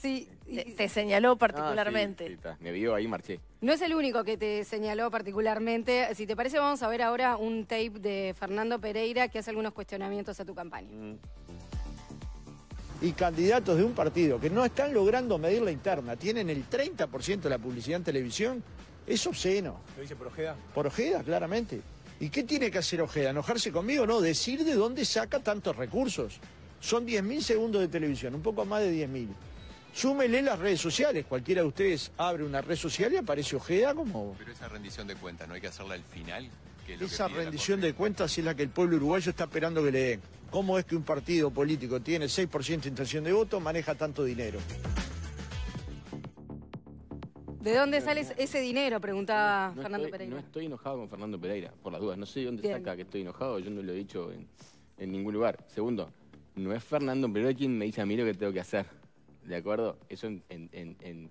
Sí, te, señaló ah, particularmente. me vio ahí, marché. No es el único que te señaló particularmente. Si te parece, vamos a ver ahora un tape de Fernando Pereira que hace algunos cuestionamientos a tu campaña. Mm. y candidatos de un partido que no están logrando medir la interna, tienen el 30% de la publicidad en televisión, es obsceno. ¿Lo dice por Ojeda? Por Ojeda, claramente. ¿Y qué tiene que hacer Ojeda? ¿Enojarse conmigo? No, decir de dónde saca tantos recursos. Son 10.000 segundos de televisión, un poco más de 10.000. Súmele las redes sociales. Cualquiera de ustedes abre una red social y aparece Ojeda como. Pero esa rendición de cuentas, ¿no hay que hacerla al final? Que esa rendición de cuentas es la que el pueblo uruguayo está esperando que le den. ¿Cómo es que un partido político tiene 6% de intención de voto, maneja tanto dinero? ¿De dónde sale ese dinero? Preguntaba Fernando Pereira. No estoy enojado con Fernando Pereira, por las dudas. No sé dónde está saca que estoy enojado, yo no lo he dicho en, en ningún lugar. Segundo, no es Fernando Pereira quien me dice a mí lo que tengo que hacer. ¿de acuerdo? Eso en,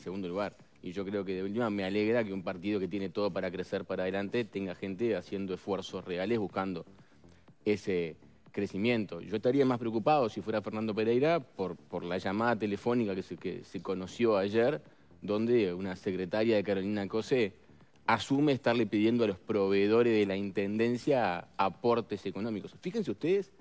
segundo lugar. Y yo creo que de última me alegra que un partido que tiene todo para crecer para adelante tenga gente haciendo esfuerzos reales buscando ese crecimiento. Yo estaría más preocupado si fuera Fernando Pereira por, la llamada telefónica que se, que se conoció ayer, donde una secretaria de Carolina Cose asume estarle pidiendo a los proveedores de la Intendencia aportes económicos. Fíjense ustedes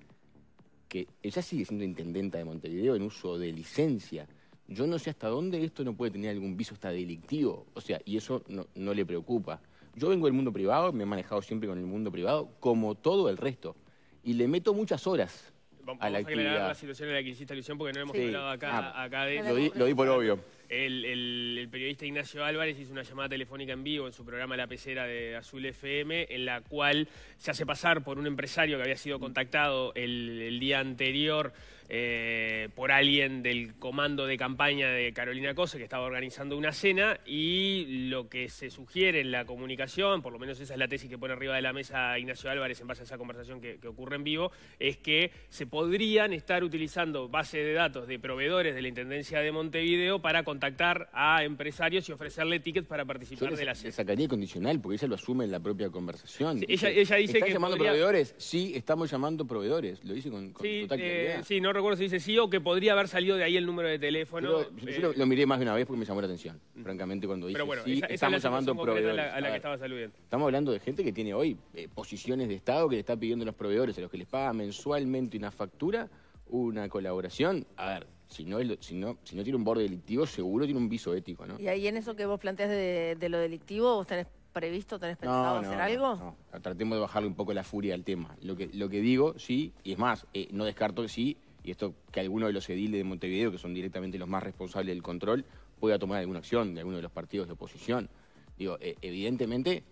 que ella sigue siendo intendenta de Montevideo en uso de licencia. Yo no sé hasta dónde esto no puede tener algún viso hasta delictivo, o sea, y eso no, le preocupa. Yo vengo del mundo privado, me he manejado siempre con el mundo privado, como todo el resto, y le meto muchas horas vamos a, la aclarar la situación en la que hiciste alusión porque no hemos hablado ah, acá, de... Lo lo di por obvio. El, periodista Ignacio Álvarez hizo una llamada telefónica en vivo en su programa La Pecera de Azul FM, en la cual se hace pasar por un empresario que había sido contactado el día anterior eh, por alguien del comando de campaña de Carolina Cose, que estaba organizando una cena, y lo que se sugiere en la comunicación, por lo menos esa es la tesis que pone arriba de la mesa Ignacio Álvarez en base a esa conversación que, ocurre en vivo, es que se podrían estar utilizando bases de datos de proveedores de la Intendencia de Montevideo para contactar a empresarios y ofrecerle tickets para participar de la cena. Esa sacaría condicional, porque ella lo asume en la propia conversación. ella, ella, dice llamando proveedores? Sí, estamos llamando proveedores. Lo dice con, total eh, claridad. sí, recuerdo dice sí o que podría haber salido de ahí el número de teléfono. yo, lo, eh, miré más de una vez porque me llamó la atención, francamente, cuando dice bueno, estamos llamando A Estamos hablando de gente que tiene hoy eh, posiciones de Estado que le está pidiendo a los proveedores, a los que les paga mensualmente una factura, una colaboración. A ver, si no, si si no tiene un borde delictivo, seguro tiene un viso ético, ¿no? Y ahí en eso que vos planteas de, lo delictivo, vos tenés previsto, tenés pensado hacer algo? No, tratemos de bajarle un poco la furia al tema. Lo que, lo que digo, sí, y es más, eh, no descarto que sí, y esto que alguno de los ediles de Montevideo, que son directamente los más responsables del control, pueda tomar alguna acción de alguno de los partidos de oposición. Digo, e, evidentemente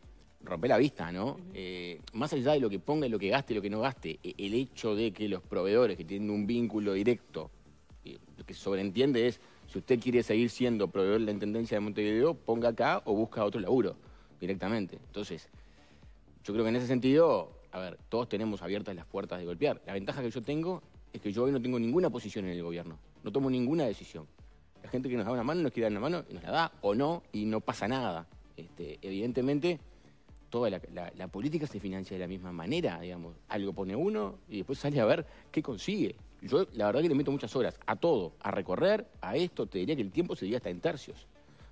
rompe la vista, ¿no? Eh, más allá de lo que ponga, lo que gaste, lo que no gaste, e, el hecho de que los proveedores que tienen un vínculo directo, lo que sobreentiende es, si usted quiere seguir siendo proveedor de la Intendencia de Montevideo, ponga acá o busca otro laburo directamente. Entonces, yo creo que en ese sentido, a ver, todos tenemos abiertas las puertas de golpear. La ventaja que yo tengo es que yo hoy no tengo ninguna posición en el gobierno, no tomo ninguna decisión. La gente que nos da una mano nos quiere dar una mano y nos la da o no y no pasa nada. Este, evidentemente, toda la, política se financia de la misma manera, digamos. Algo pone uno y después sale a ver qué consigue. Yo la verdad que le meto muchas horas a todo, a recorrer, a esto, te diría que el tiempo se diría hasta en tercios.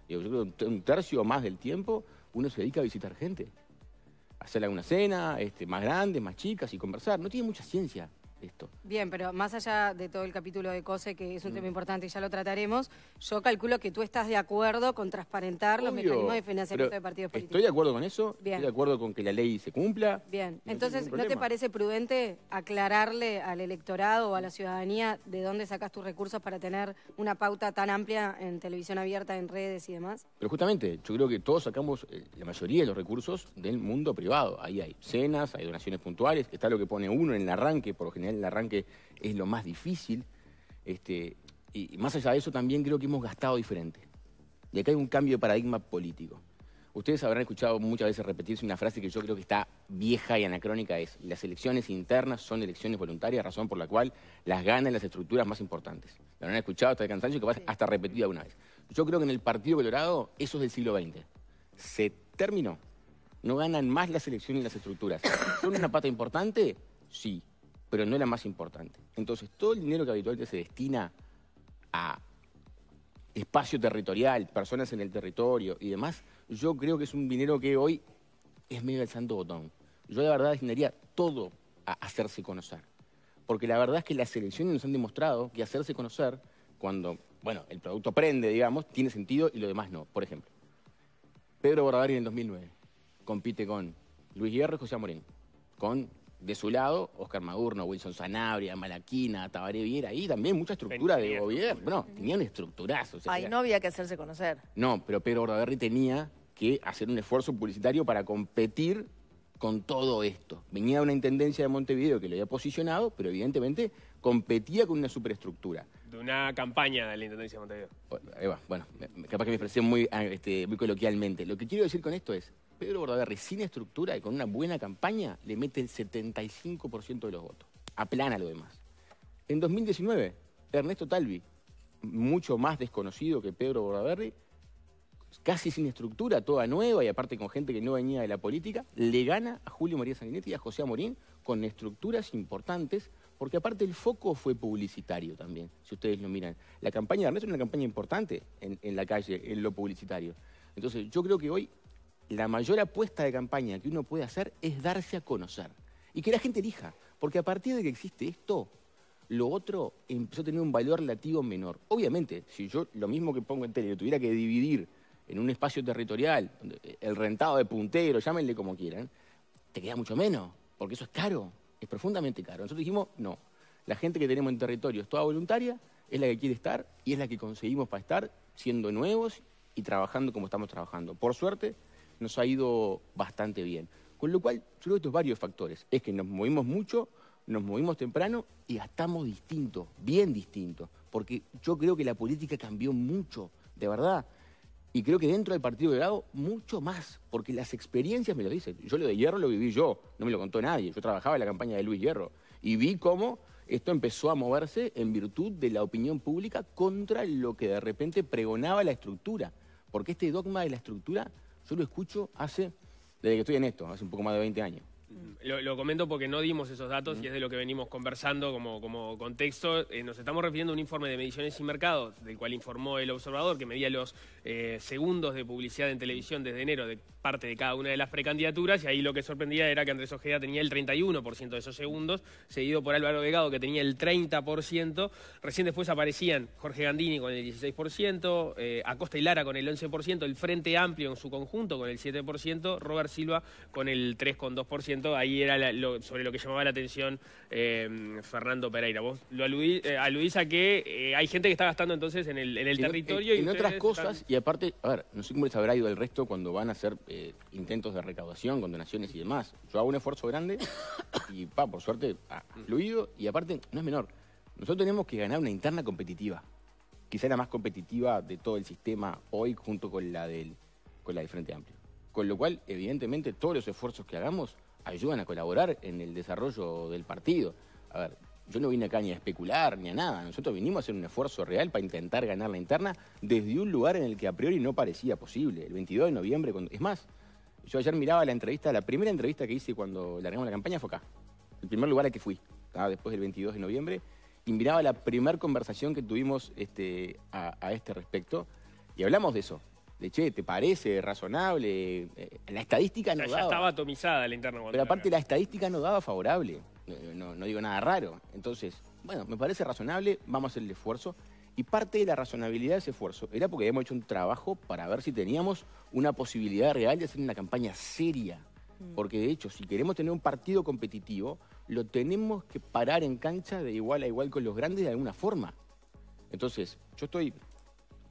yo creo que un tercio más del tiempo uno se dedica a visitar gente. Hacer alguna cena, este, más grandes, más chicas y conversar. No tiene mucha ciencia. Bien, pero más allá de todo el capítulo de COSE, que es un mm. tema importante y ya lo trataremos, yo calculo que tú estás de acuerdo con transparentar los mecanismos de financiamiento de partidos políticos. Estoy de acuerdo con eso, estoy de acuerdo con que la ley se cumpla. Bien, entonces, ¿no te parece prudente aclararle al electorado o a la ciudadanía de dónde sacas tus recursos para tener una pauta tan amplia en televisión abierta, en redes y demás? Pero justamente, yo creo que todos sacamos eh, la mayoría de los recursos del mundo privado. Ahí hay cenas, hay donaciones puntuales, está lo que pone uno en el arranque, por lo general el arranque es lo más difícil. Este, y, más allá de eso, también creo que hemos gastado diferente. Y acá hay un cambio de paradigma político. Ustedes habrán escuchado muchas veces repetirse una frase que yo creo que está vieja y anacrónica, es las elecciones internas son elecciones voluntarias, razón por la cual las ganan las estructuras más importantes. La han escuchado hasta el cansancio, Y que hasta repetida una vez. Yo creo que en el Partido Colorado eso es del siglo XX. Se terminó. No ganan más las elecciones y las estructuras. ¿Son una pata importante? Sí pero no la más importante. Entonces, todo el dinero que habitualmente se destina a espacio territorial, personas en el territorio y demás, yo creo que es un dinero que hoy es medio del santo botón. Yo la verdad destinaría todo a hacerse conocer. Porque la verdad es que las elecciones nos han demostrado que hacerse conocer, cuando, bueno, el producto prende, digamos, tiene sentido y lo demás no. Por ejemplo, Pedro Bordadari en el 2009 compite con Luis Guerra y José Amorín, con de su lado, Oscar Madurno, Wilson Sanabria, Malaquina, Tabaré Viera, ahí también mucha estructura de gobierno. Bueno, tenían estructurazos. Ahí no había que hacerse conocer. No, pero Pedro Bordaberry tenía que hacer un esfuerzo publicitario para competir con todo esto. Venía de una intendencia de Montevideo que lo había posicionado, pero evidentemente competía con una superestructura. De una campaña de la intendencia de Montevideo. Bueno, bueno capaz que me expresé ah, este, muy coloquialmente. Lo que quiero decir con esto es, Pedro Bordaberry sin estructura y con una buena campaña le mete el 75% de los votos. Aplana lo demás. En 2019, Ernesto Talvi, mucho más desconocido que Pedro Bordaberry, casi sin estructura, toda nueva y aparte con gente que no venía de la política, le gana a Julio María Sanguinetti y a José Amorín con estructuras importantes, porque aparte el foco fue publicitario también, si ustedes lo miran. La campaña de Ernesto es una campaña importante en, en la calle, en lo publicitario. Entonces yo creo que hoy la mayor apuesta de campaña que uno puede hacer es darse a conocer y que la gente elija, porque a partir de que existe esto, lo otro empezó a tener un valor relativo menor. Obviamente, si yo lo mismo que pongo en tele lo tuviera que dividir en un espacio territorial, eh, el rentado de puntero, llámenle como quieran, te queda mucho menos, porque eso es caro, es profundamente caro. Nosotros dijimos, no, la gente que tenemos en territorio es toda voluntaria, es la que quiere estar y es la que conseguimos para estar siendo nuevos y trabajando como estamos trabajando. Por suerte, nos ha ido bastante bien. Con lo cual, yo creo que estos varios factores. Es que nos movimos mucho, nos movimos temprano y estamos distintos, bien distintos. Porque yo creo que la política cambió mucho, de verdad. Y creo que dentro del Partido de grado mucho más, porque las experiencias me lo dicen. Yo lo de Hierro lo viví yo, no me lo contó nadie. Yo trabajaba en la campaña de Luis Hierro y vi cómo esto empezó a moverse en virtud de la opinión pública contra lo que de repente pregonaba la estructura. Porque este dogma de la estructura yo lo escucho hace, desde que estoy en esto, hace un poco más de 20 años. Lo, comento porque no dimos esos datos y es de lo que venimos conversando como, como contexto. Eh, nos estamos refiriendo a un informe de mediciones sin mercados, del cual informó el observador, que medía los eh, segundos de publicidad en televisión desde enero de parte de cada una de las precandidaturas y ahí lo que sorprendía era que Andrés Ojeda tenía el 31% de esos segundos, seguido por Álvaro Vegado que tenía el 30%, recién después aparecían Jorge Gandini con el 16%, eh, Acosta y Lara con el 11%, el Frente Amplio en su conjunto con el 7%, Robert Silva con el 3,2%, ahí era lo, sobre lo que llamaba la atención eh, Fernando Pereira. Vos lo eh, aludís, a que hay gente que está gastando entonces en el, territorio. y en otras cosas, y aparte, a ver, no sé cómo les habrá ido el resto cuando van a ser eh, intentos de recaudación, con donaciones y demás. Yo hago un esfuerzo grande y, pa, por suerte, ha ah, fluido. Y aparte, no es menor, nosotros tenemos que ganar una interna competitiva. Quizá la más competitiva de todo el sistema hoy junto con la del, con la del Frente Amplio. Con lo cual, evidentemente, todos los esfuerzos que hagamos ayudan a colaborar en el desarrollo del partido. A ver, yo no vine acá ni a especular ni a nada. Nosotros vinimos a hacer un esfuerzo real para intentar ganar la interna desde un lugar en el que a priori no parecía posible. El 22 de noviembre, cuando... es más, yo ayer miraba la entrevista, la primera entrevista que hice cuando largamos la campaña fue acá. El primer lugar al que fui, ah, después del 22 de noviembre. Y miraba la primera conversación que tuvimos este, a, este respecto. Y hablamos de eso, de che, ¿te parece razonable? Eh, la estadística no ya estaba atomizada la interna. Pero aparte la estadística no daba favorable. Eh, no, digo nada raro. Entonces, bueno, me parece razonable, vamos a hacer el esfuerzo. Y parte de la razonabilidad de ese esfuerzo era porque habíamos hecho un trabajo para ver si teníamos una posibilidad real de hacer una campaña seria. Mm. Porque de hecho, si queremos tener un partido competitivo, lo tenemos que parar en cancha de igual a igual con los grandes de alguna forma. Entonces, yo estoy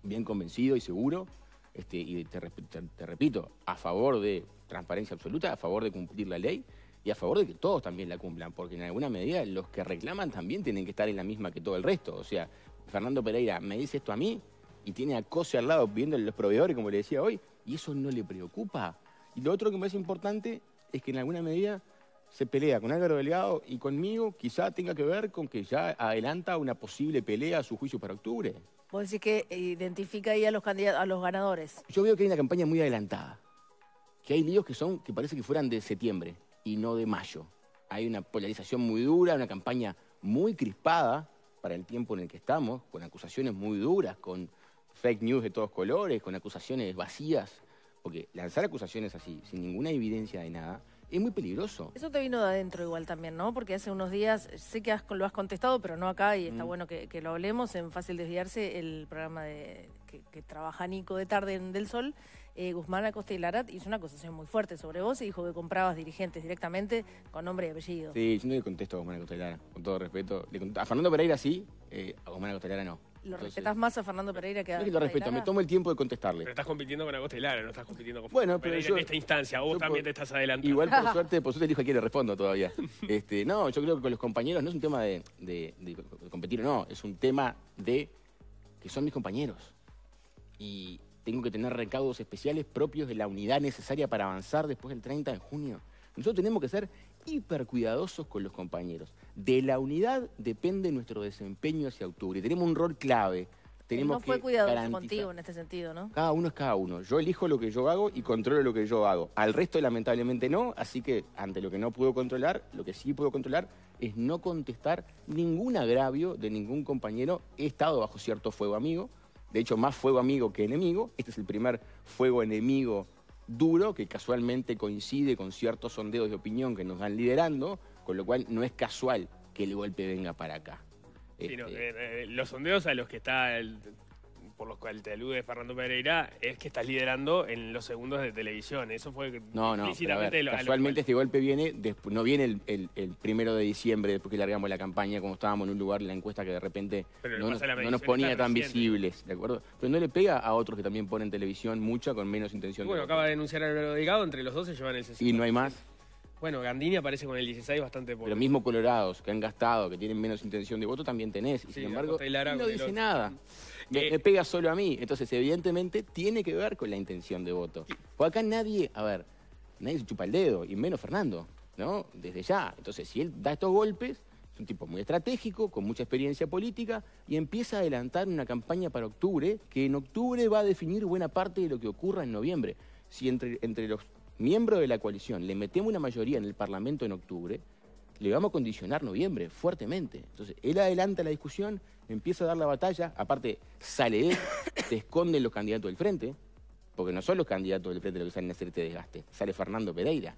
bien convencido y seguro, este, y te repito, a favor de transparencia absoluta, a favor de cumplir la ley, a favor de que todos también la cumplan, porque en alguna medida los que reclaman también tienen que estar en la misma que todo el resto. O sea, Fernando Pereira me dice esto a mí y tiene a Cose al lado viendo los proveedores, como le decía hoy, y eso no le preocupa. Y lo otro que me parece importante es que en alguna medida se pelea con Álvaro Delgado y conmigo quizá tenga que ver con que ya adelanta una posible pelea a su juicio para octubre. Vos decir que identifica ahí a los, candidatos, a los ganadores. Yo veo que hay una campaña muy adelantada, que hay líos que, son, que parece que fueran de septiembre y no de mayo. Hay una polarización muy dura, una campaña muy crispada para el tiempo en el que estamos, con acusaciones muy duras, con fake news de todos colores, con acusaciones vacías, porque lanzar acusaciones así, sin ninguna evidencia de nada, es muy peligroso. Eso te vino de adentro igual también, ¿no? Porque hace unos días, sé que lo has contestado, pero no acá, y está mm. bueno que, lo hablemos en Fácil Desviarse, el programa de, que, que trabaja Nico de Tarde en Del Sol, eh, Guzmán Acosta y Larat hizo una acusación muy fuerte sobre vos y dijo que comprabas dirigentes directamente con nombre y apellido. Sí, yo no le contesto a Guzmán Acosta y Lara, con todo respeto. a Fernando Pereira sí, eh, a Guzmán Acosta y Lara no. ¿Lo respetas más a Fernando Pereira que a.? No es lo respeto, me tomo el tiempo de contestarle. Pero estás compitiendo con Acosta y Lara, no estás compitiendo con bueno, pero yo, en esta instancia. Vos también te estás adelantando. Igual, por suerte, por suerte dijo a quién le respondo todavía. Este, no, yo creo que con los compañeros no es un tema de, de competir o no, es un tema de que son mis compañeros. Y tengo que tener recaudos especiales propios de la unidad necesaria para avanzar después del 30 de junio. Nosotros tenemos que ser hipercuidadosos con los compañeros. De la unidad depende nuestro desempeño hacia octubre. Tenemos un rol clave. Tenemos no fue cuidadoso contigo en este sentido, ¿no? Cada uno es cada uno. Yo elijo lo que yo hago y controlo lo que yo hago. Al resto, lamentablemente, no. Así que, ante lo que no puedo controlar, lo que sí puedo controlar es no contestar ningún agravio de ningún compañero. He estado bajo cierto fuego amigo de hecho, más fuego amigo que enemigo. Este es el primer fuego enemigo duro que casualmente coincide con ciertos sondeos de opinión que nos van liderando, con lo cual no es casual que el golpe venga para acá. Este, eh, eh, los sondeos a los que está el, por los cuales te alude Fernando Pereira es que estás liderando en los segundos de televisión. Eso fue no, no, Casualmente este golpe viene, no viene el, primero de diciembre, después que largamos la campaña, como estábamos en un lugar, la encuesta que de repente no nos, ponía tan visibles, ¿de acuerdo? Pero no le pega a otros que también ponen televisión mucha con menos intención. bueno, acaba de denunciar a Álvaro entre los dos se llevan el 60%. Y no hay más. Bueno, Gandini aparece con el 16 bastante poco. Pero mismo Colorados, que han gastado, que tienen menos intención de voto, también tenés. Y sin embargo, no dice nada. Eh, me, pega solo a mí. Entonces, evidentemente, tiene que ver con la intención de voto. Porque acá nadie, a ver, nadie se chupa el dedo, y menos Fernando, ¿no? Desde ya. Entonces, si él da estos golpes, es un tipo muy estratégico, con mucha experiencia política, y empieza a adelantar una campaña para octubre, que en octubre va a definir buena parte de lo que ocurra en noviembre. Si entre los miembros de la coalición le metemos una mayoría en el Parlamento en octubre, le vamos a condicionar noviembre fuertemente. Entonces, él adelanta la discusión, empieza a dar la batalla, aparte sale él, te esconden los candidatos del frente, porque no son los candidatos del frente los que salen a este desgaste, sale Fernando Pereira.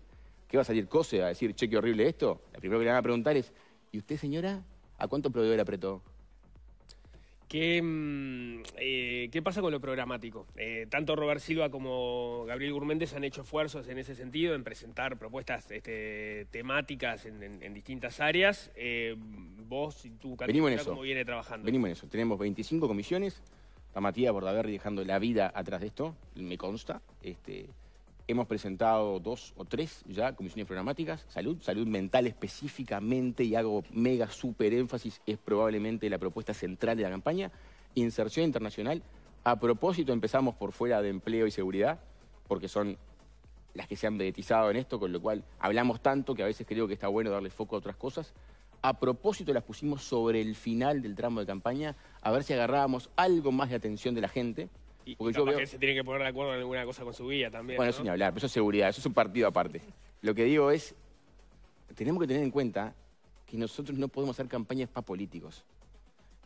¿Qué va a salir Cose a decir, che, qué horrible esto? La primera que le van a preguntar es, ¿y usted, señora, a cuánto el apretó? Mm, eh, ¿Qué, pasa con lo programático? Eh, tanto Robert Silva como Gabriel Gourméndez han hecho esfuerzos en ese sentido, en presentar propuestas este, temáticas en, distintas áreas. Eh, vos y tu candidato, ¿cómo viene trabajando? Venimos en eso. Tenemos 25 comisiones. A Matías Bordaberry dejando la vida atrás de esto, me consta. Este, Hemos presentado dos o tres ya comisiones programáticas. Salud, salud mental específicamente, y hago mega super énfasis, es probablemente la propuesta central de la campaña. Inserción internacional. A propósito, empezamos por fuera de empleo y seguridad, porque son las que se han vedetizado en esto, con lo cual hablamos tanto que a veces creo que está bueno darle foco a otras cosas. A propósito, las pusimos sobre el final del tramo de campaña, a ver si agarrábamos algo más de atención de la gente. Porque se tiene que poner de acuerdo en alguna cosa con su guía también. Bueno, eso ni hablar, eso es seguridad, eso es un partido aparte. Lo que digo es, tenemos que tener en cuenta que nosotros no podemos hacer campañas para políticos.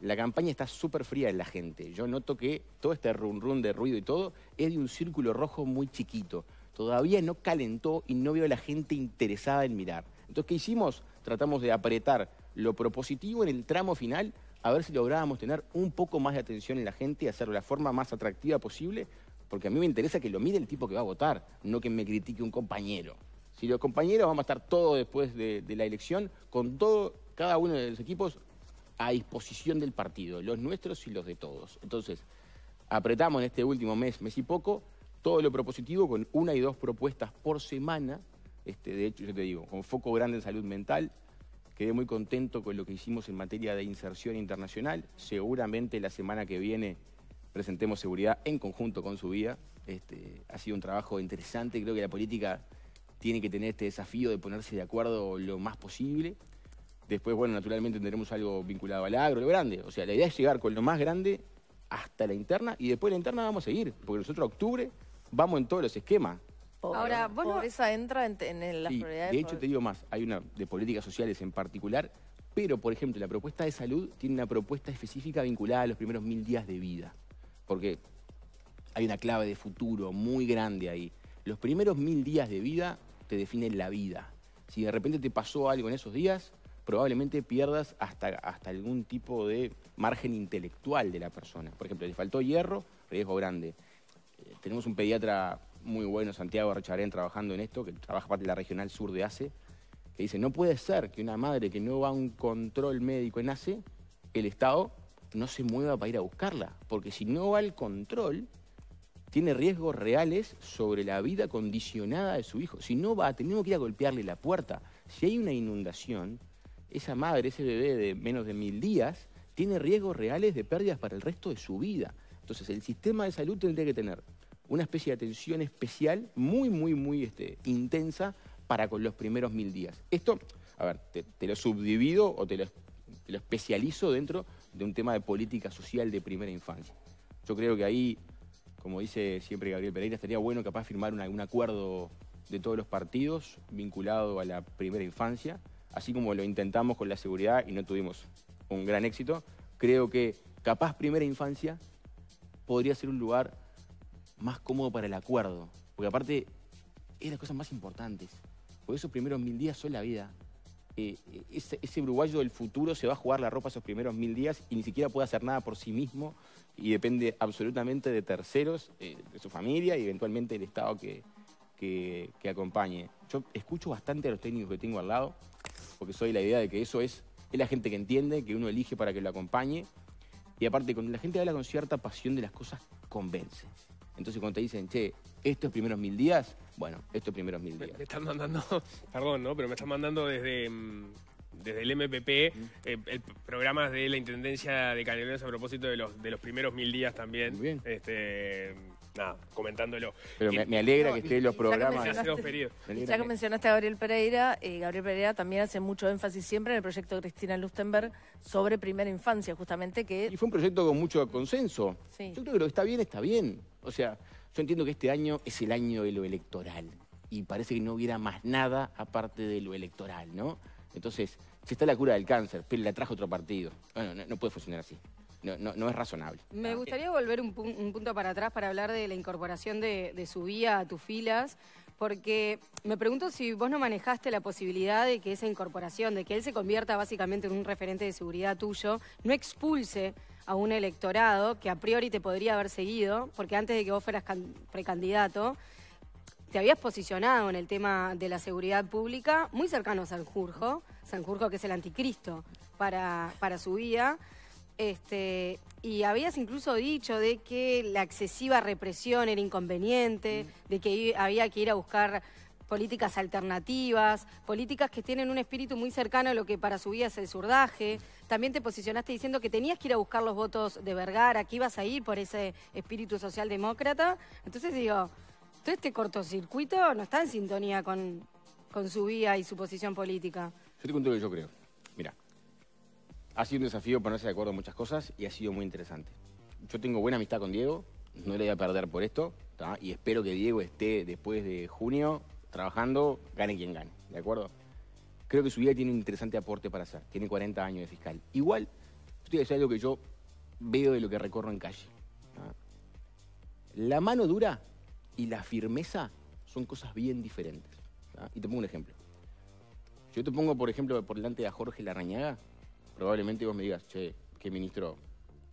La campaña está súper fría en la gente. Yo noto que todo este run run de ruido y todo es de un círculo rojo muy chiquito. Todavía no calentó y no veo a la gente interesada en mirar. Entonces, ¿qué hicimos? Tratamos de apretar lo propositivo en el tramo final a ver si lográbamos tener un poco más de atención en la gente y hacerlo de la forma más atractiva posible, porque a mí me interesa que lo mire el tipo que va a votar, no que me critique un compañero. Si los compañeros vamos a estar todos después de, la elección, con todo, cada uno de los equipos a disposición del partido, los nuestros y los de todos. Entonces, apretamos en este último mes, mes y poco, todo lo propositivo con una y dos propuestas por semana. Este, de hecho, yo te digo, con foco grande en salud mental, Quedé muy contento con lo que hicimos en materia de inserción internacional. Seguramente la semana que viene presentemos seguridad en conjunto con su vía. Este, ha sido un trabajo interesante. Creo que la política tiene que tener este desafío de ponerse de acuerdo lo más posible. Después, bueno, naturalmente tendremos algo vinculado al agro, lo grande. O sea, la idea es llegar con lo más grande hasta la interna y después de la interna vamos a seguir, porque nosotros a octubre vamos en todos los esquemas. Ahora, bueno, esa entra en, en sí, De hecho, te digo más, hay una de políticas sociales en particular, pero, por ejemplo, la propuesta de salud tiene una propuesta específica vinculada a los primeros mil días de vida. Porque hay una clave de futuro muy grande ahí. Los primeros mil días de vida te definen la vida. Si de repente te pasó algo en esos días, probablemente pierdas hasta, hasta algún tipo de margen intelectual de la persona. Por ejemplo, le faltó hierro, riesgo grande. Eh, tenemos un pediatra muy bueno, Santiago racharén trabajando en esto, que trabaja parte de la regional sur de ACE, que dice, no puede ser que una madre que no va a un control médico en ACE, el Estado no se mueva para ir a buscarla, porque si no va al control, tiene riesgos reales sobre la vida condicionada de su hijo. Si no va, tenemos que ir a golpearle la puerta. Si hay una inundación, esa madre, ese bebé de menos de mil días, tiene riesgos reales de pérdidas para el resto de su vida. Entonces, el sistema de salud tendría que tener una especie de atención especial muy, muy, muy este, intensa para con los primeros mil días. Esto, a ver, te, lo subdivido o te lo, especializo dentro de un tema de política social de primera infancia. Yo creo que ahí, como dice siempre Gabriel Pereira, estaría bueno capaz firmar un, un acuerdo de todos los partidos vinculado a la primera infancia, así como lo intentamos con la seguridad y no tuvimos un gran éxito. Creo que capaz primera infancia podría ser un lugar más cómodo para el acuerdo. Porque aparte, es las cosas más importantes. Por esos primeros mil días son la vida. Eh, eh, ese, uruguayo del futuro se va a jugar la ropa esos primeros mil días y ni siquiera puede hacer nada por sí mismo y depende absolutamente de terceros, eh, de su familia y eventualmente del Estado que, que, acompañe. Yo escucho bastante a los técnicos que tengo al lado porque soy la idea de que eso es, es la gente que entiende, que uno elige para que lo acompañe y aparte cuando la gente habla con cierta pasión de las cosas, convence. Entonces cuando te dicen, che, estos primeros mil días, bueno, estos primeros mil días. Me, están mandando, perdón, ¿no? Pero me están mandando desde... Mm, desde el MPP, eh, programas de la Intendencia de Canelones a propósito de los, de los primeros mil días también. bien. Este, nada, comentándolo. Pero me, alegra que esté los programas. Ya que mencionaste a Gabriel Pereira, eh, Gabriel Pereira también hace mucho énfasis siempre en el proyecto de Cristina Lustenberg sobre primera infancia, justamente que... Y fue un proyecto con mucho consenso. Yo creo que lo que está bien, está bien. O sea, yo entiendo que este año es el año de lo electoral y parece que no hubiera más nada aparte de lo electoral, ¿no? Entonces, si está la cura del cáncer, pero la trajo otro partido. Bueno, no puede funcionar así no, es razonable. Me gustaría volver un, punto para atrás para hablar de la incorporación de, su vía a tus filas porque me pregunto si vos no manejaste la posibilidad de que esa incorporación, de que él se convierta básicamente en un referente de seguridad tuyo, no expulse a un electorado que a priori te podría haber seguido, porque antes de que vos fueras precandidato, te habías posicionado en el tema de la seguridad pública muy cercano a Sanjurjo, Sanjurjo que es el anticristo para, para su vía. Este, y habías incluso dicho de que la excesiva represión era inconveniente, mm. de que había que ir a buscar políticas alternativas, políticas que tienen un espíritu muy cercano a lo que para su vida es el surdaje. También te posicionaste diciendo que tenías que ir a buscar los votos de Vergara, que ibas a ir por ese espíritu socialdemócrata. Entonces digo, todo este cortocircuito no está en sintonía con, su vida y su posición política. Yo te cuento lo que yo creo. Mira, ha sido un desafío ponerse de acuerdo en muchas cosas y ha sido muy interesante. Yo tengo buena amistad con Diego, no le voy a perder por esto, y espero que Diego esté después de junio trabajando, gane quien gane, ¿de acuerdo? Creo que su vida tiene un interesante aporte para hacer, tiene 40 años de fiscal. Igual, estoy diciendo algo que yo veo de lo que recorro en calle. La mano dura y la firmeza son cosas bien diferentes. Y te pongo un ejemplo. Yo te pongo, por ejemplo, por delante a Jorge Larrañaga, probablemente vos me digas, che, qué ministro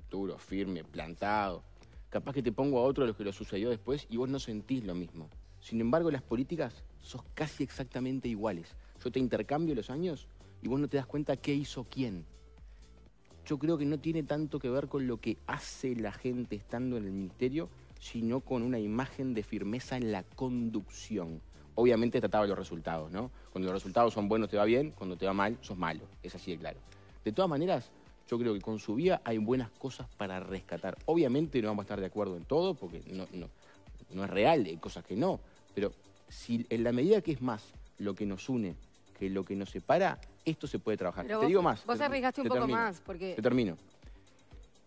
duro, firme, plantado. Capaz que te pongo a otro de lo que lo sucedió después y vos no sentís lo mismo. Sin embargo, las políticas sos casi exactamente iguales. Yo te intercambio los años y vos no te das cuenta qué hizo quién. Yo creo que no tiene tanto que ver con lo que hace la gente estando en el ministerio, sino con una imagen de firmeza en la conducción. Obviamente trataba los resultados, ¿no? Cuando los resultados son buenos te va bien, cuando te va mal, sos malo. Es así de claro. De todas maneras, yo creo que con su vida hay buenas cosas para rescatar. Obviamente no vamos a estar de acuerdo en todo, porque no, es real, hay cosas que no. Pero si en la medida que es más lo que nos une que lo que nos separa, esto se puede trabajar. te digo más. Vos arriesgaste un poco más, porque. Te termino.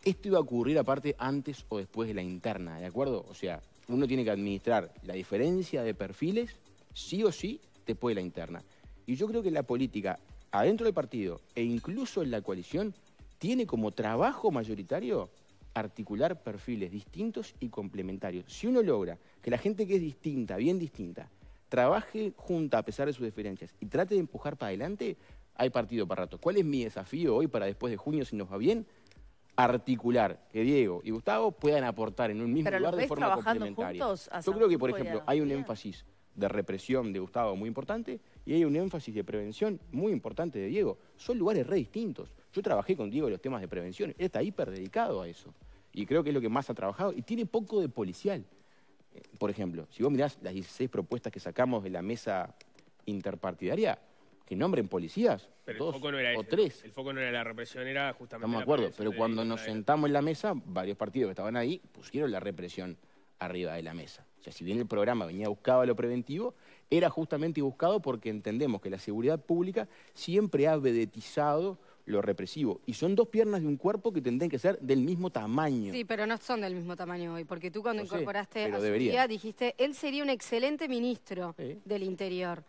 Esto iba a ocurrir aparte antes o después de la interna, ¿de acuerdo? O sea, uno tiene que administrar la diferencia de perfiles, sí o sí, después de la interna. Y yo creo que la política adentro del partido e incluso en la coalición, tiene como trabajo mayoritario articular perfiles distintos y complementarios. Si uno logra que la gente que es distinta, bien distinta, trabaje junta a pesar de sus diferencias y trate de empujar para adelante, hay partido para rato. ¿Cuál es mi desafío hoy para después de junio, si nos va bien? articular que Diego y Gustavo puedan aportar en un mismo lugar de forma complementaria. Juntos Yo creo que, por ejemplo, hay un énfasis de represión de Gustavo muy importante, y hay un énfasis de prevención muy importante de Diego. Son lugares re distintos. Yo trabajé con Diego en los temas de prevención, él está hiper dedicado a eso. Y creo que es lo que más ha trabajado y tiene poco de policial. Eh, por ejemplo, si vos mirás las 16 propuestas que sacamos de la mesa interpartidaria, que nombren policías, foco era o tres. El foco no era la represión, era justamente. no me acuerdo, pero cuando nos sentamos en la mesa, varios partidos que estaban ahí pusieron la represión arriba de la mesa. O sea, si bien el programa venía buscado lo preventivo, era justamente buscado porque entendemos que la seguridad pública siempre ha vedetizado lo represivo. Y son dos piernas de un cuerpo que tendrían que ser del mismo tamaño. Sí, pero no son del mismo tamaño hoy, porque tú cuando incorporaste a su día dijiste, él sería un excelente ministro del Interior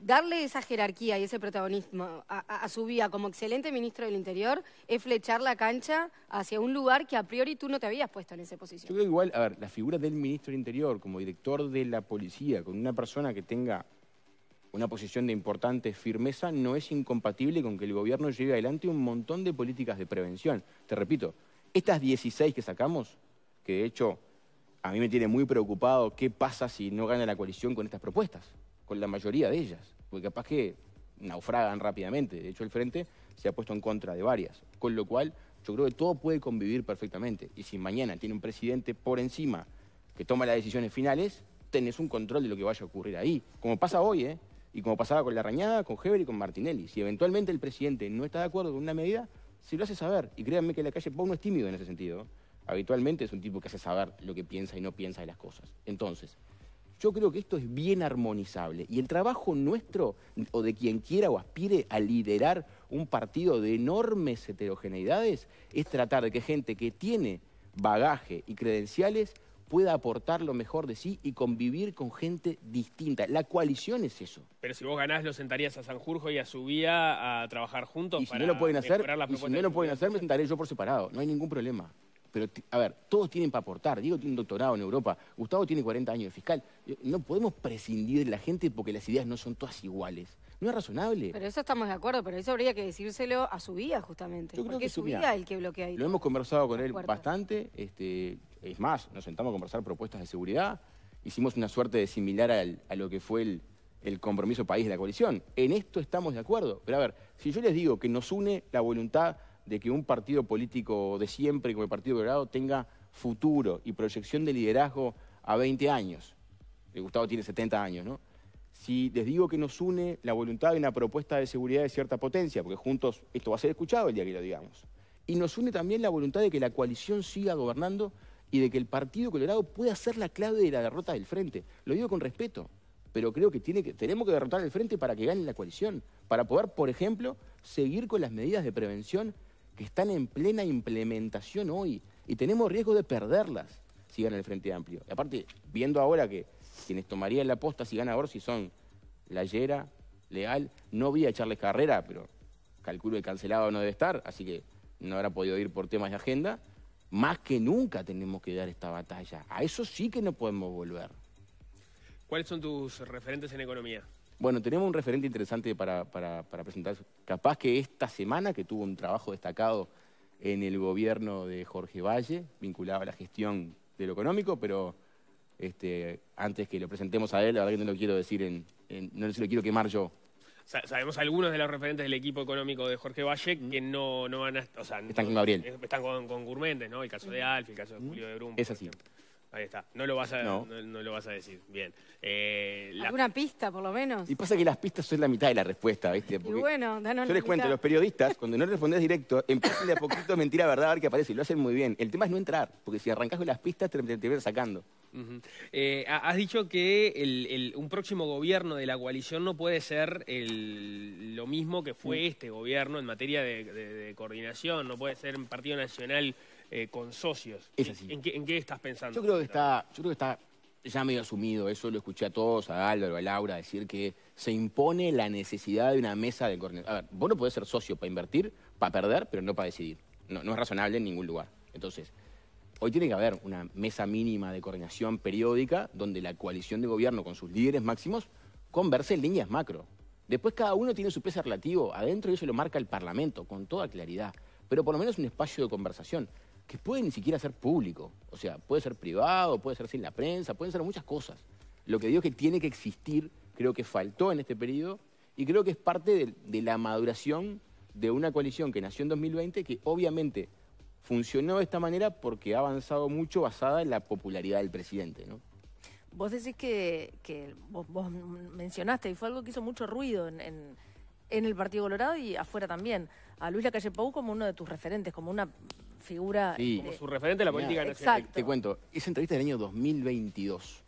darle esa jerarquía y ese protagonismo a, su vía como excelente ministro del Interior es flechar la cancha hacia un lugar que a priori tú no te habías puesto en esa posición. Yo creo igual, a ver, la figura del ministro del Interior como director de la policía, con una persona que tenga una posición de importante firmeza, no es incompatible con que el gobierno lleve adelante un montón de políticas de prevención. Te repito, estas 16 que sacamos, que de hecho a mí me tiene muy preocupado qué pasa si no gana la coalición con estas propuestas con la mayoría de ellas, porque capaz que naufragan rápidamente. De hecho, el Frente se ha puesto en contra de varias, con lo cual yo creo que todo puede convivir perfectamente. Y si mañana tiene un presidente por encima que toma las decisiones finales, tenés un control de lo que vaya a ocurrir ahí, como pasa hoy, ¿eh? Y como pasaba con la Rañada, con Heber y con Martinelli. Si eventualmente el presidente no está de acuerdo con una medida, se lo hace saber. Y créanme que la calle Pau no es tímido en ese sentido. Habitualmente es un tipo que hace saber lo que piensa y no piensa de las cosas. Entonces, yo creo que esto es bien armonizable y el trabajo nuestro o de quien quiera o aspire a liderar un partido de enormes heterogeneidades es tratar de que gente que tiene bagaje y credenciales pueda aportar lo mejor de sí y convivir con gente distinta. La coalición es eso. Pero si vos ganás, lo sentarías a Sanjurjo y a Subía a trabajar juntos. para no lo pueden hacer, si no lo pueden hacer, me sentaré yo por separado. No hay ningún problema. Pero, a ver, todos tienen para aportar. Diego tiene un doctorado en Europa, Gustavo tiene 40 años de fiscal. Eh, no podemos prescindir de la gente porque las ideas no son todas iguales. No es razonable. Pero eso estamos de acuerdo, pero eso habría que decírselo a su vida, justamente. Yo creo que es su el que bloquea. Ahí Lo hemos conversado con él bastante. Este, es más, nos sentamos a conversar propuestas de seguridad. Hicimos una suerte de similar a lo que fue el compromiso país de la coalición. En esto estamos de acuerdo. Pero a ver, si yo les digo que nos une la voluntad de que un partido político de siempre, como el Partido Colorado, tenga futuro y proyección de liderazgo a 20 años. Eh, Gustavo tiene 70 años, ¿no? Si les digo que nos une la voluntad de una propuesta de seguridad de cierta potencia, porque juntos esto va a ser escuchado el día que lo digamos, y nos une también la voluntad de que la coalición siga gobernando y de que el Partido Colorado pueda ser la clave de la derrota del frente. Lo digo con respeto, pero creo que, tiene que tenemos que derrotar al frente para que gane la coalición, para poder, por ejemplo, seguir con las medidas de prevención que están en plena implementación hoy y tenemos riesgo de perderlas si gana el Frente Amplio. Y aparte, viendo ahora que quienes tomarían la posta si gana si son la yera, Leal, no voy a echarles Carrera, pero calculo que cancelado no debe estar, así que no habrá podido ir por temas de agenda. Más que nunca tenemos que dar esta batalla. A eso sí que no podemos volver. ¿Cuáles son tus referentes en economía? Bueno, tenemos un referente interesante para, presentar. Capaz que esta semana, que tuvo un trabajo destacado en el gobierno de Jorge Valle, vinculado a la gestión de lo económico, pero este, antes que lo presentemos a él, la verdad que no lo quiero decir, en, no se lo quiero quemar yo. Sabemos algunos de los referentes del equipo económico de Jorge Valle que no, van a... O sea, están con Gabriel. Están con, ¿no? El caso de Alf, el caso de Julio de Brum. Es así. Ahí está. No lo vas a, decir. Bien. Eh, Una pista, por lo menos? Y pasa que las pistas son la mitad de la respuesta, ¿viste? Porque bueno, danos Yo les cuento, los periodistas, cuando no respondes directo, empiezan de a poquito mentira, verdad, a ver qué aparece. Y lo hacen muy bien. El tema es no entrar, porque si arrancas con las pistas, te, te, sacando. Eh, has dicho que el- un próximo gobierno de la coalición no puede ser lo mismo que fue mm. este gobierno en materia de coordinación, no puede ser un partido nacional eh, con socios. ¿En, qué, estás pensando? Yo creo que está, yo creo que está ya medio asumido, eso lo escuché a todos, a Álvaro, a Laura, decir que se impone la necesidad de una mesa de coordinación. A ver, vos no podés ser socio para invertir, para perder, pero no para decidir. No, no es razonable en ningún lugar. Entonces, Hoy tiene que haber una mesa mínima de coordinación periódica donde la coalición de gobierno con sus líderes máximos converse en líneas macro. Después cada uno tiene su peso relativo adentro y eso lo marca el Parlamento con toda claridad. Pero por lo menos un espacio de conversación que puede ni siquiera ser público. O sea, puede ser privado, puede ser sin la prensa, pueden ser muchas cosas. Lo que digo es que tiene que existir, creo que faltó en este periodo, y creo que es parte de, la maduración de una coalición que nació en 2020, que obviamente funcionó de esta manera porque ha avanzado mucho basada en la popularidad del presidente, ¿no? Vos decís que, vos, mencionaste, y fue algo que hizo mucho ruido en, el Partido Colorado y afuera también, a Luis Lacalle Pau como uno de tus referentes, como una figura... Este, como su referente de la política nacional. Te, cuento, esa entrevista del año 2022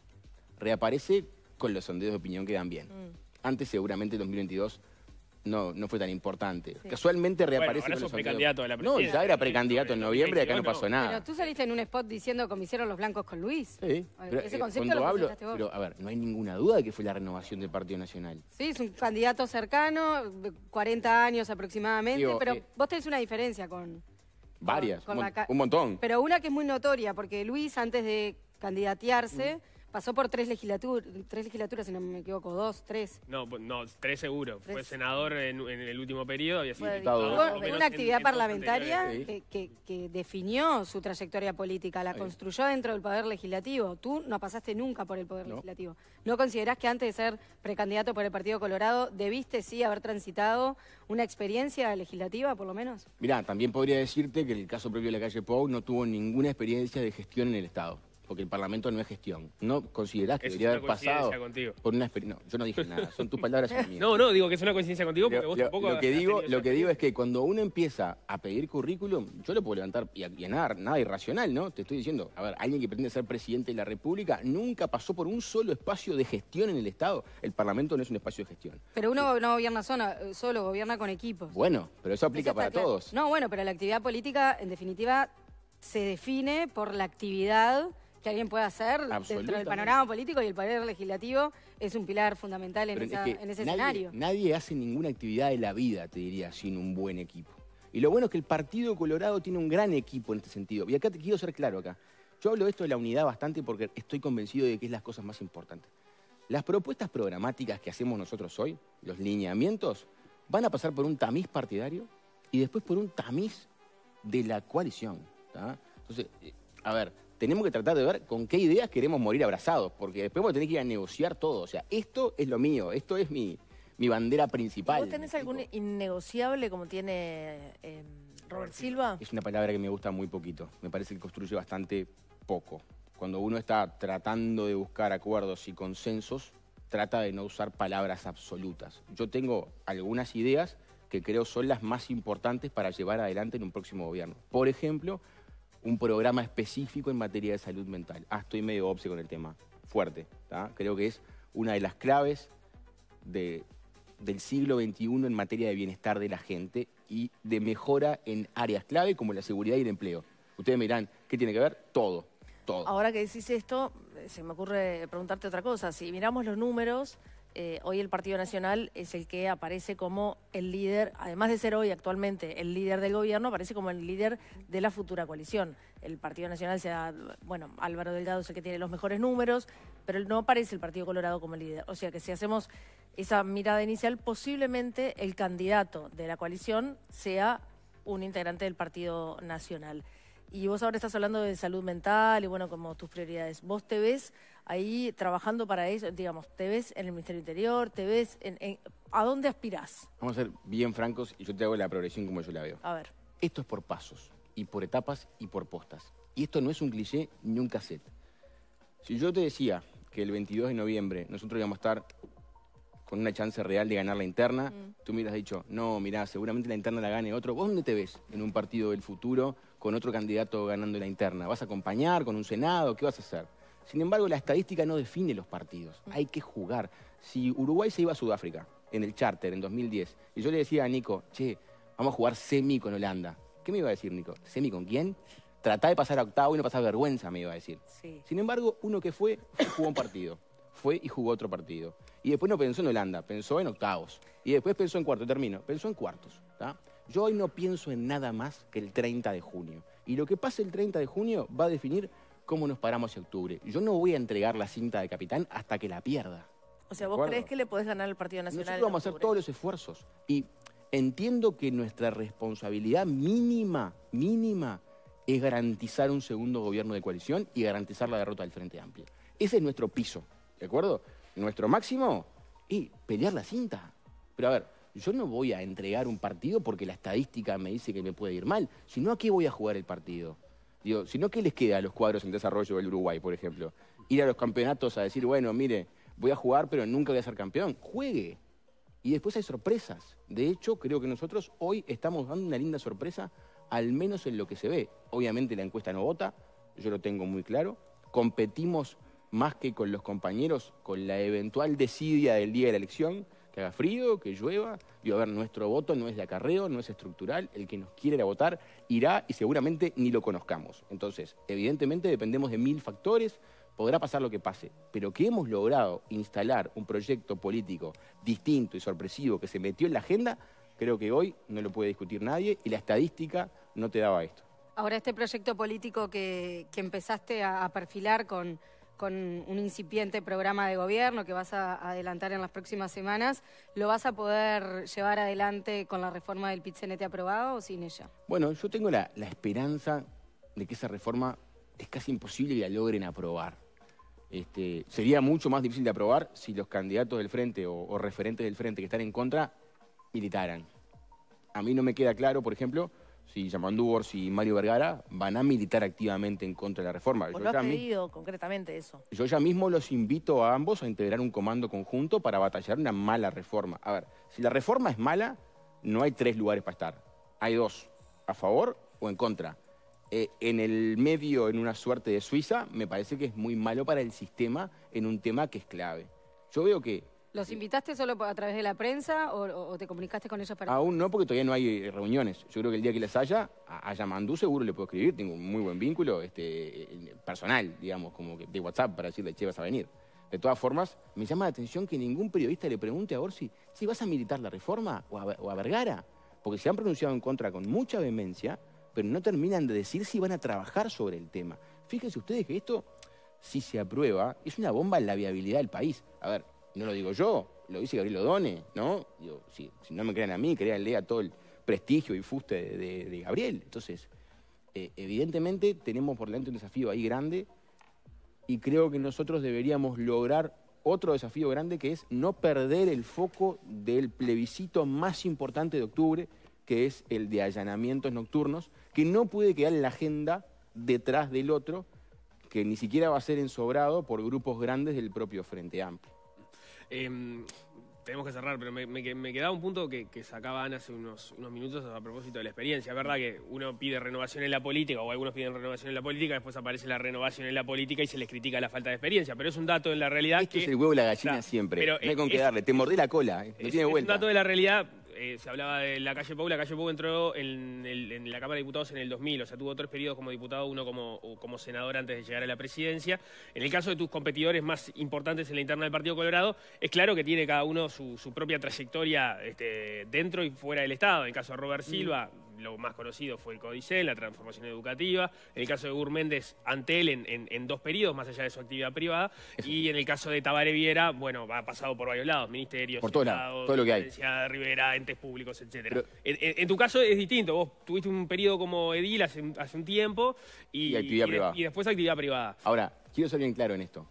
reaparece con los sondeos de opinión que dan bien. Mm. Antes seguramente 2022 no, no fue tan importante. Casualmente reaparece bueno, precandidato de la No, ya era precandidato en noviembre y acá no pasó nada. Pero tú saliste en un spot diciendo como hicieron los blancos con Luis. Sí. Ese eh, concepto lo hablo, vos. Pero a ver, no hay ninguna duda de que fue la renovación del Partido Nacional. Sí, es un candidato cercano, 40 años aproximadamente, pero eh, vos tenés una diferencia con... Varias, un, montón. Pero una que es muy notoria, porque Luis, antes de candidatearse, mm. pasó por tres legislaturas, tres legislaturas, si no me equivoco, dos, tres. No, no tres seguro. Fue senador en, el último periodo, había sido una actividad parlamentaria que, que, definió su trayectoria política, la construyó dentro del Poder Legislativo. Tú no pasaste nunca por el Poder Legislativo. ¿No considerás que antes de ser precandidato por el Partido Colorado debiste sí haber transitado una experiencia legislativa, por lo menos? Mirá, también podría decirte que en el caso propio de la calle Pou no tuvo ninguna experiencia de gestión en el Estado porque el Parlamento no es gestión. ¿No considerás que debería haber pasado por una No, yo no dije nada, son tus palabras y mías. No, no, digo que es una coincidencia contigo porque vos tampoco... Lo que, digo, lo que digo es que cuando uno empieza a pedir currículum, yo lo puedo levantar y, llenar nada, irracional, ¿no? Te estoy diciendo, a ver, alguien que pretende ser presidente de la República nunca pasó por un solo espacio de gestión en el Estado. El Parlamento no es un espacio de gestión. Pero uno no gobierna solo, gobierna con equipos. Bueno, pero eso aplica para todos. No, bueno, pero la actividad política, en definitiva, se define por la actividad que alguien pueda hacer dentro del panorama político y el poder legislativo es un pilar fundamental en, ese escenario. Nadie hace ninguna actividad de la vida, te diría, sin un buen equipo. Y lo bueno es que el Partido Colorado tiene un gran equipo en este sentido. Y acá te quiero ser claro acá. Yo hablo de esto de la unidad bastante porque estoy convencido de que es las cosas más importantes. Las propuestas programáticas que hacemos nosotros hoy, los lineamientos, van a pasar por un tamiz partidario y después por un tamiz de la coalición. Entonces, eh, a ver, tenemos que tratar de ver con qué ideas queremos morir abrazados, porque después vamos a tener que ir a negociar todo. O sea, esto es lo mío, esto es mi, mi bandera principal. ¿Vos tenés algún innegociable como tiene eh, Robert Silva? Es una palabra que me gusta muy poquito. Me parece que construye bastante poco. Cuando uno está tratando de buscar acuerdos y consensos, trata de no usar palabras absolutas. Yo tengo algunas ideas que creo son las más importantes para llevar adelante en un próximo gobierno. Por ejemplo, un programa específico en materia de salud mental. Ah, estoy medio obse con el tema, fuerte. Creo que es una de las claves del siglo XXI en materia de bienestar de la gente y de mejora en áreas clave como la seguridad y el empleo. Ustedes me dirán, ¿qué tiene que ver? Todo, todo. Ahora que decís esto, se me ocurre preguntarte otra cosa. Si miramos los números, eh, hoy el Partido Nacional es el que aparece como el líder, además de ser hoy actualmente el líder del gobierno, aparece como el líder de la futura coalición. El Partido Nacional, sea, bueno, Álvaro Delgado es el que tiene los mejores números, pero no aparece el Partido Colorado como el líder. O sea que si hacemos esa mirada inicial, posiblemente el candidato de la coalición sea un integrante del Partido Nacional. Y vos ahora estás hablando de salud mental y bueno, como tus prioridades. ¿Vos te ves ahí trabajando para eso? Digamos, ¿te ves en el Ministerio Interior? ¿Te ves en, ¿A dónde aspirás? Vamos a ser bien francos y yo te hago la progresión como yo la veo. A ver. Esto es por pasos, y por etapas, y por postas. Y esto no es un cliché ni un cassette. Si yo te decía que el 22 de noviembre nosotros íbamos a estar con una chance real de ganar la interna, mm. tú me hubieras dicho, no, mirá, seguramente la interna la gane otro. ¿Vos dónde te ves en un partido del futuro con otro candidato ganando la interna? ¿Vas a acompañar con un Senado? ¿Qué vas a hacer? Sin embargo, la estadística no define los partidos, mm. hay que jugar. Si Uruguay se iba a Sudáfrica en el charter en 2010 y yo le decía a Nico, che, vamos a jugar semi con Holanda, ¿qué me iba a decir Nico? ¿Semi con quién? Trata de pasar a octavo y no pasar vergüenza, me iba a decir. Sin embargo, uno que fue, jugó un partido. Fue y jugó otro partido. Y después no pensó en Holanda, pensó en octavos. Y después pensó en cuartos, termino, pensó en cuartos. Yo hoy no pienso en nada más que el 30 de junio. Y lo que pase el 30 de junio va a definir cómo nos paramos en octubre. Yo no voy a entregar la cinta de capitán hasta que la pierda. O sea, ¿vos crees que le podés ganar al Partido Nacional? Nosotros vamos a hacer todos los esfuerzos. Y entiendo que nuestra responsabilidad mínima, mínima, es garantizar un segundo gobierno de coalición y garantizar la derrota del Frente Amplio. Ese es nuestro piso, ¿de acuerdo? Nuestro máximo y pelear la cinta. Pero a ver, yo no voy a entregar un partido porque la estadística me dice que me puede ir mal, sino a qué voy a jugar el partido. Digo, sino qué les queda a los cuadros en desarrollo del Uruguay, por ejemplo. Ir a los campeonatos a decir, bueno, mire, voy a jugar, pero nunca voy a ser campeón. Juegue. Y después hay sorpresas. De hecho, creo que nosotros hoy estamos dando una linda sorpresa, al menos en lo que se ve. Obviamente la encuesta no vota, yo lo tengo muy claro. Competimos más que con los compañeros, con la eventual desidia del día de la elección que haga frío, que llueva. Digo, a ver, nuestro voto no es de acarreo, no es estructural. El que nos quiera votar irá y seguramente ni lo conozcamos. Entonces, evidentemente dependemos de mil factores, podrá pasar lo que pase, pero que hemos logrado instalar un proyecto político distinto y sorpresivo que se metió en la agenda, creo que hoy no lo puede discutir nadie y la estadística no te daba esto. Ahora, este proyecto político que, empezaste a perfilar con con un incipiente programa de gobierno que vas a adelantar en las próximas semanas, ¿lo vas a poder llevar adelante con la reforma del Pitzenete aprobado o sin ella? Bueno, yo tengo la, esperanza de que esa reforma es casi imposible que la logren aprobar. Este, sería mucho más difícil de aprobar si los candidatos del frente o referentes del frente que están en contra militaran. A mí no me queda claro, por ejemplo, si Yamandúbors y Mario Vergara van a militar activamente en contra de la reforma. ¿Vos pues lo has pedido concretamente eso? Yo ya mismo los invito a ambos a integrar un comando conjunto para batallar una mala reforma. A ver, si la reforma es mala, no hay tres lugares para estar. Hay dos, a favor o en contra. Eh, en el medio, en una suerte de Suiza, me parece que es muy malo para el sistema en un tema que es clave. Yo veo que ¿Los invitaste solo a través de la prensa o, te comunicaste con ellos para...? Aún no, porque todavía no hay eh, reuniones. Yo creo que el día que las haya, a, Yamandú seguro le puedo escribir. Tengo un muy buen vínculo este, personal, digamos, como que de WhatsApp para decirle, che, vas a venir. De todas formas, me llama la atención que ningún periodista le pregunte a Orsi si vas a militar la reforma o a, a Vergara, porque se han pronunciado en contra con mucha vehemencia, pero no terminan de decir si van a trabajar sobre el tema. Fíjense ustedes que esto, si se aprueba, es una bomba en la viabilidad del país. A ver, no lo digo yo, lo dice Gabriel Odone, ¿no? si, no me crean a mí, creanle a todo el prestigio y fuste de, Gabriel. Entonces, eh, evidentemente tenemos por delante un desafío ahí grande y creo que nosotros deberíamos lograr otro desafío grande que es no perder el foco del plebiscito más importante de octubre, que es el de allanamientos nocturnos, que no puede quedar en la agenda detrás del otro, que ni siquiera va a ser ensobrado por grupos grandes del propio Frente Amplio. Em, tenemos que cerrar, pero me, me, quedaba un punto que, que sacaba hace unos, unos, minutos a propósito de la experiencia. Es verdad que uno pide renovación en la política, o algunos piden renovación en la política, después aparece la renovación en la política y se les critica la falta de experiencia. Pero es un dato en la realidad que... es el huevo y la gallina siempre. no hay con qué darle. Te mordí la cola, eh, Es un dato de la realidad eh, se hablaba de la calle Pau, la calle Pau entró en, la Cámara de Diputados en el 2000, o sea, tuvo tres periodos como diputado, uno como, senador antes de llegar a la presidencia. En el caso de tus competidores más importantes en la interna del Partido Colorado, es claro que tiene cada uno su, propia trayectoria este, dentro y fuera del Estado. En el caso de Robert mm. Silva, lo más conocido fue el Códice, la transformación educativa. En el caso de Méndez, ante él en, dos periodos, más allá de su actividad privada. Y en el caso de Tabaré Viera, bueno, ha pasado por varios lados, ministerios, por todo, lo que hay. Rivera, entes públicos, etcétera. En, tu caso es distinto. Vos tuviste un periodo como edil hace, un tiempo y, y después actividad privada. Ahora, quiero ser bien claro en esto.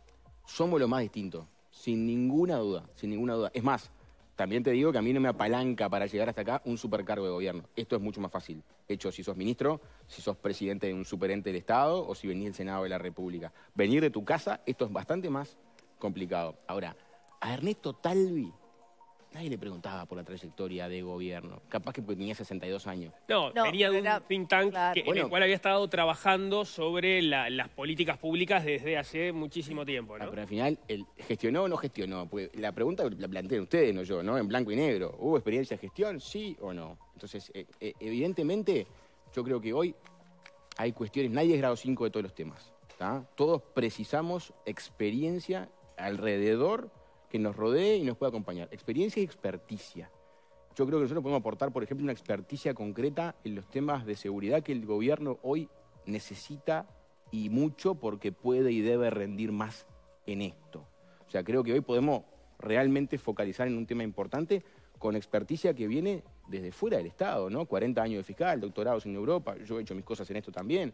Somos lo más distinto sin ninguna duda, sin ninguna duda. Es más, también te digo que a mí no me apalanca para llegar hasta acá un supercargo de gobierno. Esto es mucho más fácil. hecho, si sos ministro, si sos presidente de un superente del Estado o si venís del Senado de la República. Venir de tu casa, esto es bastante más complicado. Ahora, a Ernesto Talvi nadie le preguntaba por la trayectoria de gobierno. Capaz que tenía 62 años. No, no de un think tank en el cual había estado trabajando sobre las políticas públicas desde hace muchísimo tiempo, ah, pero al final, ¿gestionó o no gestionó? pues la pregunta la plantean ustedes, no yo, ¿no? En blanco y negro. ¿Hubo experiencia de gestión? ¿Sí o no? Entonces, eh, eh, evidentemente, yo creo que hoy hay cuestiones, nadie es grado 5 de todos los temas. Todos precisamos experiencia alrededor que nos rodee y nos pueda acompañar. Experiencia y experticia. Yo creo que nosotros podemos aportar, por ejemplo, una experticia concreta en los temas de seguridad que el gobierno hoy necesita y mucho porque puede y debe rendir más en esto. O sea, creo que hoy podemos realmente focalizar en un tema importante con experticia que viene desde fuera del Estado, ¿no? 40 años de fiscal, doctorados en Europa, yo he hecho mis cosas en esto también,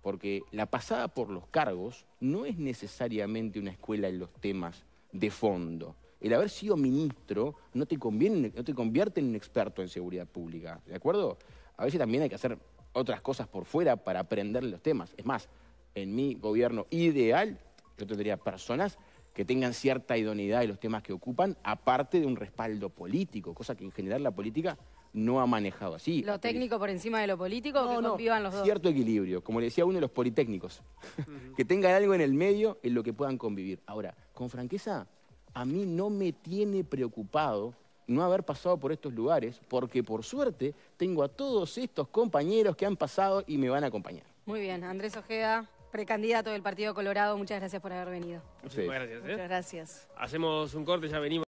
porque la pasada por los cargos no es necesariamente una escuela en los temas de fondo. El haber sido ministro no te, conviene, no te convierte en un experto en seguridad pública, ¿de acuerdo? A veces también hay que hacer otras cosas por fuera para aprender los temas. Es más, en mi gobierno ideal, yo tendría personas que tengan cierta idoneidad en los temas que ocupan, aparte de un respaldo político, cosa que en general la política no ha manejado así. ¿Lo técnico por encima de lo político que no, convivan los dos? Cierto equilibrio, como le decía uno de los politécnicos. que tengan algo en el medio en lo que puedan convivir. Ahora, con franqueza, a mí no me tiene preocupado no haber pasado por estos lugares, porque por suerte tengo a todos estos compañeros que han pasado y me van a acompañar. Muy bien, Andrés Ojeda, precandidato del Partido Colorado, muchas gracias por haber venido. gracias. ¿eh? Muchas gracias. Hacemos un corte, ya venimos.